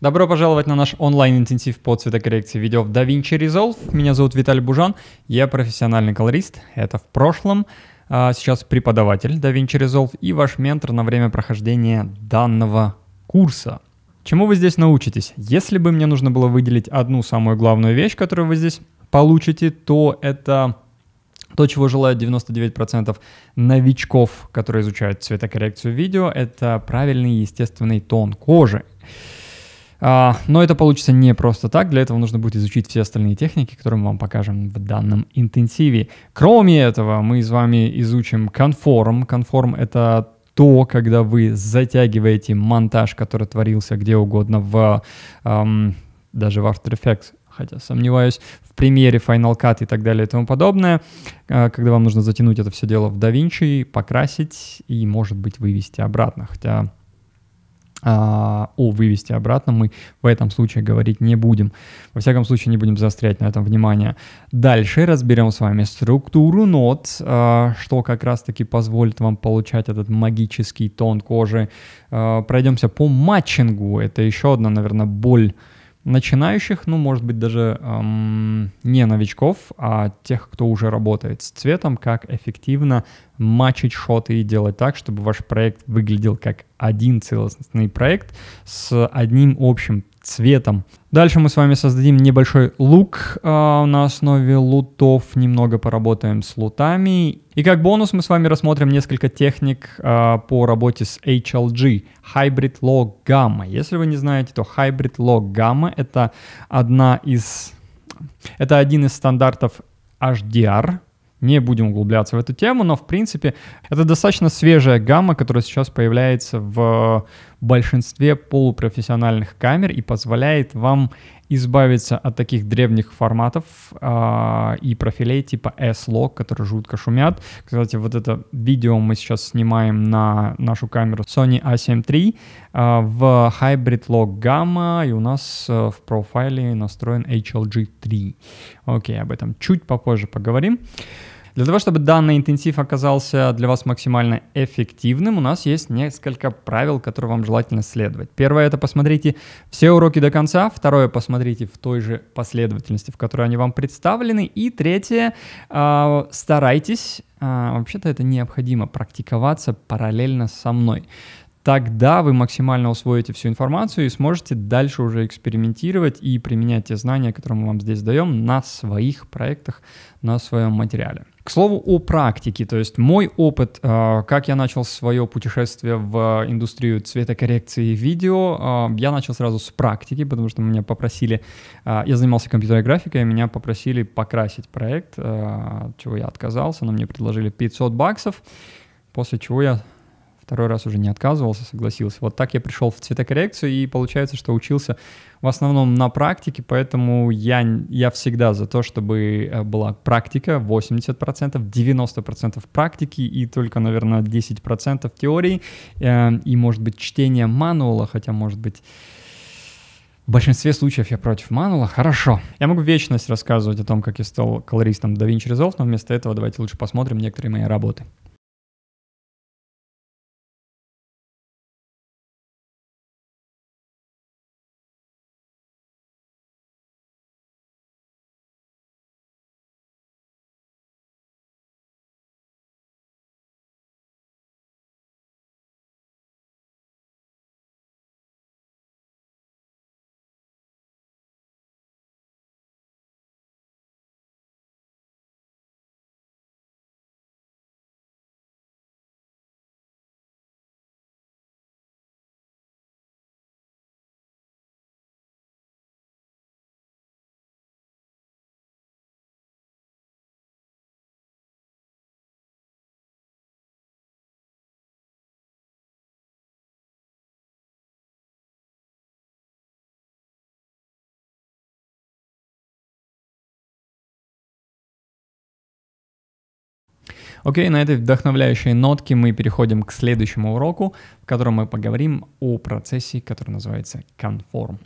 Добро пожаловать на наш онлайн-интенсив по цветокоррекции видео в DaVinci Resolve. Меня зовут Виталий Бужан, я профессиональный колорист, это в прошлом. А сейчас преподаватель DaVinci Resolve и ваш ментор на время прохождения данного курса. Чему вы здесь научитесь? Если бы мне нужно было выделить одну самую главную вещь, которую вы здесь получите, то это то, чего желают 99% новичков, которые изучают цветокоррекцию видео, это правильный естественный тон кожи. А, но это получится не просто так, для этого нужно будет изучить все остальные техники, которые мы вам покажем в данном интенсиве. Кроме этого, мы с вами изучим конформ. Конформ — это то, когда вы затягиваете монтаж, который творился где угодно, в, эм, даже в After Effects, хотя сомневаюсь, в примере Final Cut и так далее и тому подобное, а, когда вам нужно затянуть это все дело в DaVinci, покрасить и, может быть, вывести обратно, хотя а, о вывести обратно мы в этом случае говорить не будем. Во всяком случае, не будем заострять на этом внимание. Дальше разберем с вами структуру нот, а, что как раз-таки позволит вам получать этот магический тон кожи. А, пройдемся по матчингу. Это еще одна, наверное, боль начинающих, ну, может быть, даже эм, не новичков, а тех, кто уже работает с цветом, как эффективно мачить шоты и делать так, чтобы ваш проект выглядел как один целостный проект с одним общим цветом. Дальше мы с вами создадим небольшой лук э, на основе лутов, немного поработаем с лутами. И как бонус мы с вами рассмотрим несколько техник э, по работе с HLG, Hybrid Log Gamma. Если вы не знаете, то Hybrid Log Gamma это одна из... Это один из стандартов HDR, не будем углубляться в эту тему, но в принципе это достаточно свежая гамма, которая сейчас появляется в большинстве полупрофессиональных камер и позволяет вам избавиться от таких древних форматов э, и профилей типа S-Log, которые жутко шумят. Кстати, вот это видео мы сейчас снимаем на нашу камеру Sony a7 III э, в Hybrid Log Gamma, и у нас э, в профайле настроен HLG 3. Окей, об этом чуть попозже поговорим. Для того, чтобы данный интенсив оказался для вас максимально эффективным, у нас есть несколько правил, которые вам желательно следовать. Первое — это посмотрите все уроки до конца. Второе — посмотрите в той же последовательности, в которой они вам представлены. И третье а, старайтесь, а, вообще-то это необходимо, практиковаться параллельно со мной тогда вы максимально усвоите всю информацию и сможете дальше уже экспериментировать и применять те знания, которые мы вам здесь даем, на своих проектах, на своем материале. К слову о практике, то есть мой опыт, а, как я начал свое путешествие в индустрию цветокоррекции видео, а, я начал сразу с практики, потому что меня попросили, а, я занимался компьютерной графикой, меня попросили покрасить проект, чего я отказался, но мне предложили 500 баксов, после чего я второй раз уже не отказывался, согласился. Вот так я пришел в цветокоррекцию, и получается, что учился в основном на практике, поэтому я, я всегда за то, чтобы э, была практика 80%, 90% практики и только, наверное, 10% теории, э, и, может быть, чтение мануала, хотя, может быть, в большинстве случаев я против мануала. Хорошо. Я могу вечность рассказывать о том, как я стал колористом DaVinci Resolve, но вместо этого давайте лучше посмотрим некоторые мои работы. Окей, на этой вдохновляющей нотке мы переходим к следующему уроку, в котором мы поговорим о процессе, который называется конформ.